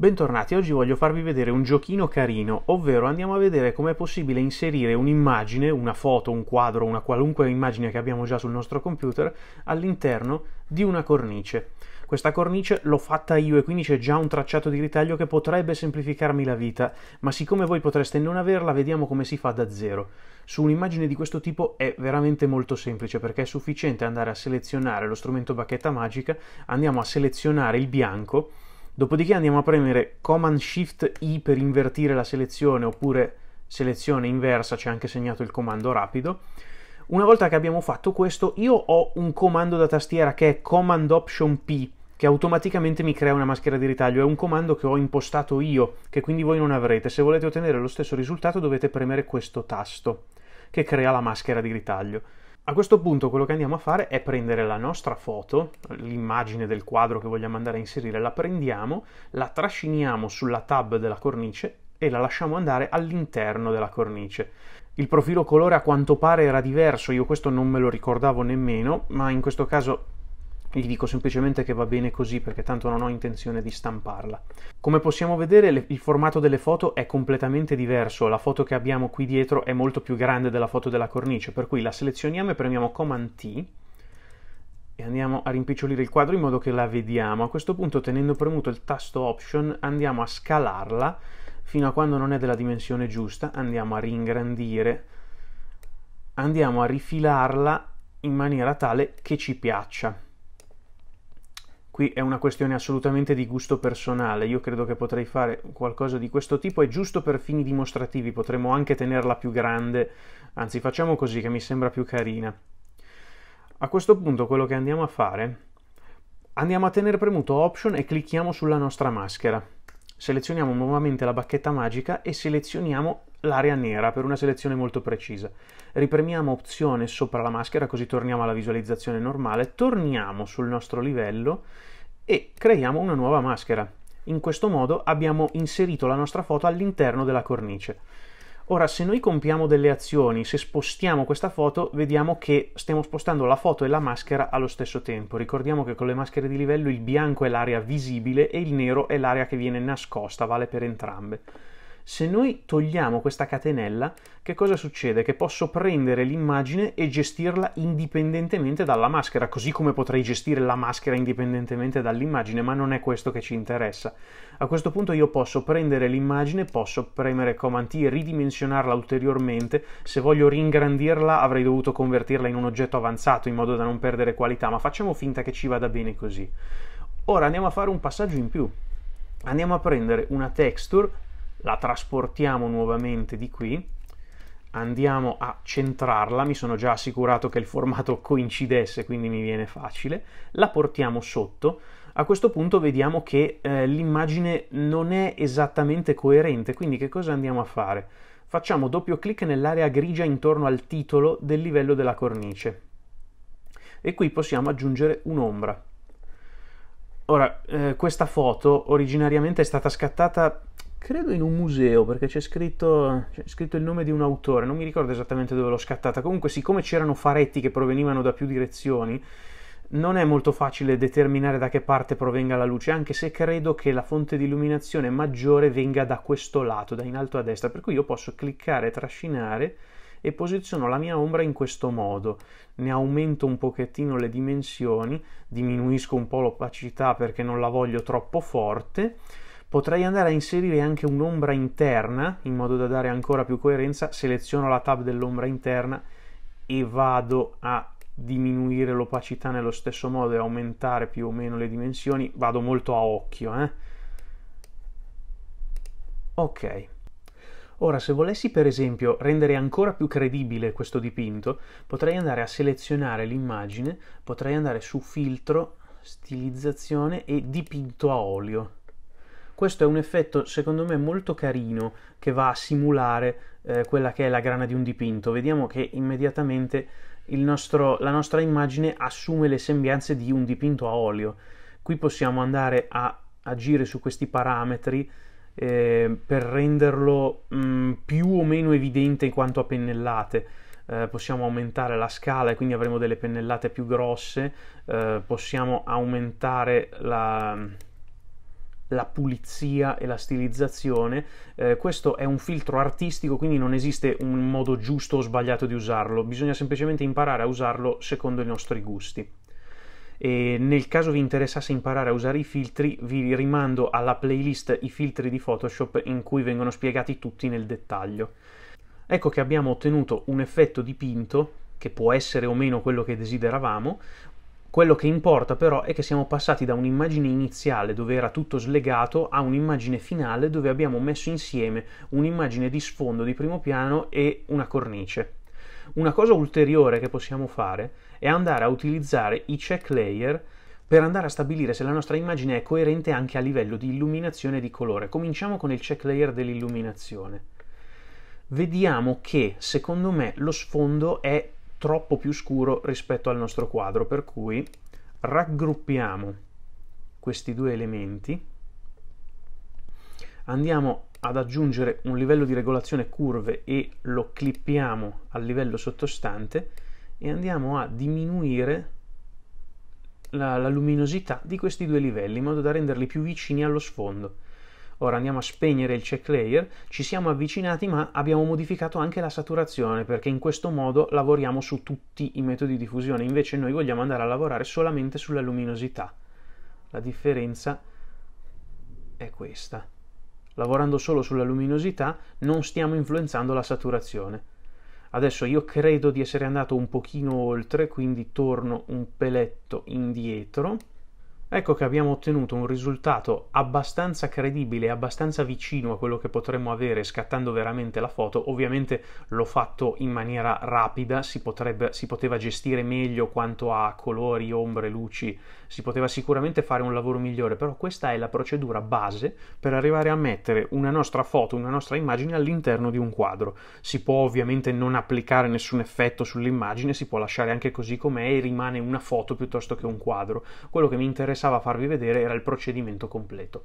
Bentornati, oggi voglio farvi vedere un giochino carino, ovvero andiamo a vedere com'è possibile inserire un'immagine, una foto, un quadro, una qualunque immagine che abbiamo già sul nostro computer all'interno di una cornice. Questa cornice l'ho fatta io e quindi c'è già un tracciato di ritaglio che potrebbe semplificarmi la vita, ma siccome voi potreste non averla, vediamo come si fa da zero. Su un'immagine di questo tipo è veramente molto semplice perché è sufficiente andare a selezionare lo strumento bacchetta magica, andiamo a selezionare il bianco, Dopodiché andiamo a premere Command Shift I per invertire la selezione oppure selezione inversa, c'è anche segnato il comando rapido. Una volta che abbiamo fatto questo, io ho un comando da tastiera che è Command Option P, che automaticamente mi crea una maschera di ritaglio. È un comando che ho impostato io, che quindi voi non avrete. Se volete ottenere lo stesso risultato dovete premere questo tasto, che crea la maschera di ritaglio. A questo punto quello che andiamo a fare è prendere la nostra foto, l'immagine del quadro che vogliamo andare a inserire, la prendiamo, la trasciniamo sulla tab della cornice e la lasciamo andare all'interno della cornice. Il profilo colore a quanto pare era diverso, io questo non me lo ricordavo nemmeno, ma in questo caso gli dico semplicemente che va bene così perché tanto non ho intenzione di stamparla. Come possiamo vedere le, il formato delle foto è completamente diverso, la foto che abbiamo qui dietro è molto più grande della foto della cornice, per cui la selezioniamo e premiamo Command T e andiamo a rimpicciolire il quadro in modo che la vediamo. A questo punto tenendo premuto il tasto Option andiamo a scalarla fino a quando non è della dimensione giusta, andiamo a ringrandire, andiamo a rifilarla in maniera tale che ci piaccia. Qui è una questione assolutamente di gusto personale, io credo che potrei fare qualcosa di questo tipo e giusto per fini dimostrativi potremmo anche tenerla più grande, anzi facciamo così che mi sembra più carina. A questo punto quello che andiamo a fare, andiamo a tenere premuto Option e clicchiamo sulla nostra maschera. Selezioniamo nuovamente la bacchetta magica e selezioniamo l'area nera per una selezione molto precisa. Ripremiamo opzione sopra la maschera così torniamo alla visualizzazione normale, torniamo sul nostro livello e creiamo una nuova maschera. In questo modo abbiamo inserito la nostra foto all'interno della cornice. Ora, se noi compiamo delle azioni, se spostiamo questa foto, vediamo che stiamo spostando la foto e la maschera allo stesso tempo. Ricordiamo che con le maschere di livello il bianco è l'area visibile e il nero è l'area che viene nascosta, vale per entrambe. Se noi togliamo questa catenella, che cosa succede? Che posso prendere l'immagine e gestirla indipendentemente dalla maschera, così come potrei gestire la maschera indipendentemente dall'immagine, ma non è questo che ci interessa. A questo punto io posso prendere l'immagine, posso premere Command T e ridimensionarla ulteriormente. Se voglio ringrandirla avrei dovuto convertirla in un oggetto avanzato in modo da non perdere qualità, ma facciamo finta che ci vada bene così. Ora andiamo a fare un passaggio in più. Andiamo a prendere una texture la trasportiamo nuovamente di qui, andiamo a centrarla, mi sono già assicurato che il formato coincidesse, quindi mi viene facile, la portiamo sotto, a questo punto vediamo che eh, l'immagine non è esattamente coerente, quindi che cosa andiamo a fare? Facciamo doppio clic nell'area grigia intorno al titolo del livello della cornice e qui possiamo aggiungere un'ombra. Ora, eh, questa foto originariamente è stata scattata credo in un museo perché c'è scritto, c'è scritto, il nome di un autore, non mi ricordo esattamente dove l'ho scattata, comunque siccome c'erano faretti che provenivano da più direzioni, non è molto facile determinare da che parte provenga la luce, anche se credo che la fonte di illuminazione maggiore venga da questo lato, da in alto a destra, per cui io posso cliccare, trascinare e posiziono la mia ombra in questo modo. Ne aumento un pochettino le dimensioni, diminuisco un po' l'opacità perché non la voglio troppo forte Potrei andare a inserire anche un'ombra interna, in modo da dare ancora più coerenza, seleziono la tab dell'ombra interna e vado a diminuire l'opacità nello stesso modo e aumentare più o meno le dimensioni, vado molto a occhio. Eh? Ok. Ora, se volessi per esempio rendere ancora più credibile questo dipinto, potrei andare a selezionare l'immagine, potrei andare su filtro, stilizzazione e dipinto a olio. Questo è un effetto secondo me molto carino che va a simulare eh, quella che è la grana di un dipinto. Vediamo che immediatamente nostro, la nostra immagine assume le sembianze di un dipinto a olio. Qui possiamo andare a agire su questi parametri eh, per renderlo mh, mm, più o meno evidente in quanto a pennellate. Eh, possiamo aumentare la scala e quindi avremo delle pennellate più grosse, eh, possiamo aumentare la, la pulizia e la stilizzazione. Eh, questo è un filtro artistico, quindi non esiste un modo giusto o sbagliato di usarlo, bisogna semplicemente imparare a usarlo secondo i nostri gusti. E nel caso vi interessasse imparare a usare i filtri, vi rimando alla playlist I filtri di Photoshop in cui vengono spiegati tutti nel dettaglio. Ecco che abbiamo ottenuto un effetto dipinto che può essere o meno quello che desideravamo, quello che importa però è che siamo passati da un'immagine iniziale dove era tutto slegato a un'immagine finale dove abbiamo messo insieme un'immagine di sfondo di primo piano e una cornice. Una cosa ulteriore che possiamo fare è andare a utilizzare i check layer per andare a stabilire se la nostra immagine è coerente anche a livello di illuminazione e di colore. Cominciamo con il check layer dell'illuminazione. Vediamo che secondo me lo sfondo è troppo più scuro rispetto al nostro quadro, per cui raggruppiamo questi due elementi, andiamo ad aggiungere un livello di regolazione curve e lo clippiamo al livello sottostante e andiamo a diminuire la, la luminosità di questi due livelli in modo da renderli più vicini allo sfondo. Ora andiamo a spegnere il check layer, ci siamo avvicinati ma abbiamo modificato anche la saturazione perché in questo modo lavoriamo su tutti i metodi di fusione, invece noi vogliamo andare a lavorare solamente sulla luminosità. La differenza è questa. Lavorando solo sulla luminosità non stiamo influenzando la saturazione. Adesso io credo di essere andato un pochino oltre, quindi torno un peletto indietro Ecco che abbiamo ottenuto un risultato abbastanza credibile, abbastanza vicino a quello che potremmo avere scattando veramente la foto. Ovviamente l'ho fatto in maniera rapida, si, potrebbe, si poteva gestire meglio quanto a colori, ombre, luci, si poteva sicuramente fare un lavoro migliore, però questa è la procedura base per arrivare a mettere una nostra foto, una nostra immagine all'interno di un quadro. Si può ovviamente non applicare nessun effetto sull'immagine, si può lasciare anche così com'è e rimane una foto piuttosto che un quadro. Quello che mi interessa interessava farvi vedere era il procedimento completo.